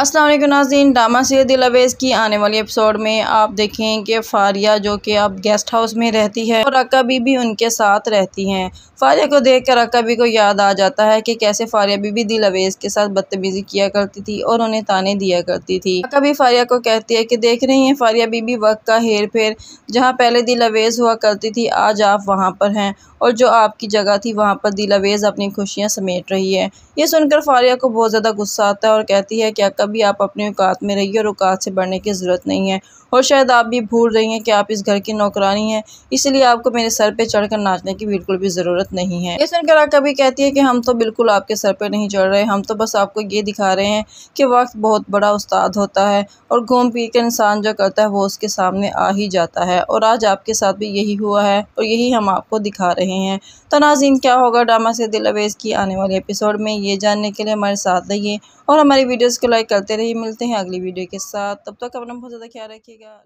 असलम नाजीन डामा सैद अवेज़ की आने वाली एपिसोड में आप देखें कि फारिया जो कि अब गेस्ट हाउस में रहती है और अक्का बीबी उनके साथ रहती हैं फारिया को देख कर अक्का बीबी को याद आ जाता है कि कैसे फारिया बीबी दिल अवेज़ के साथ बदतमीज़ी किया करती थी और उन्हें ताने दिया करती थी अक्का भी फारिया को कहती है कि देख रही हैं फारिया बीबी वक्त का हेर फेर जहाँ पहले दिल अवेज़ हुआ करती थी आज आप वहाँ पर हैं और जो आपकी जगह थी वहाँ पर दिल अवेज़ अपनी खुशियाँ समेट रही है ये सुनकर फारिया को बहुत ज़्यादा गुस्सा आता है और कहती है कि अक्का भी आप अपने औकात में रहिए और औकात से बढ़ने की ज़रूरत नहीं है और शायद आप भी भूल रही हैं कि आप इस घर की नौकरानी हैं इसलिए आपको मेरे सर पे चढ़कर नाचने की बिल्कुल भी ज़रूरत नहीं है ये सुनकर आका कहती है कि हम तो बिल्कुल आपके सर पे नहीं चढ़ रहे हम तो बस आपको ये दिखा रहे हैं कि वक्त बहुत बड़ा उस्ताद होता है और घूम फिर कर इंसान जो करता है वो उसके सामने आ ही जाता है और आज आपके साथ भी यही हुआ है और यही हम आपको दिखा रहे हैं तो नाजीन क्या होगा ड्रामा से दिल अवेज़ की आने वाले एपिसोड में ये जानने के लिए हमारे साथ रहिए और हमारी वीडियोस को लाइक करते रहिए मिलते हैं अगली वीडियो के साथ तब तक अपना बहुत ज़्यादा ख्याल रखिएगा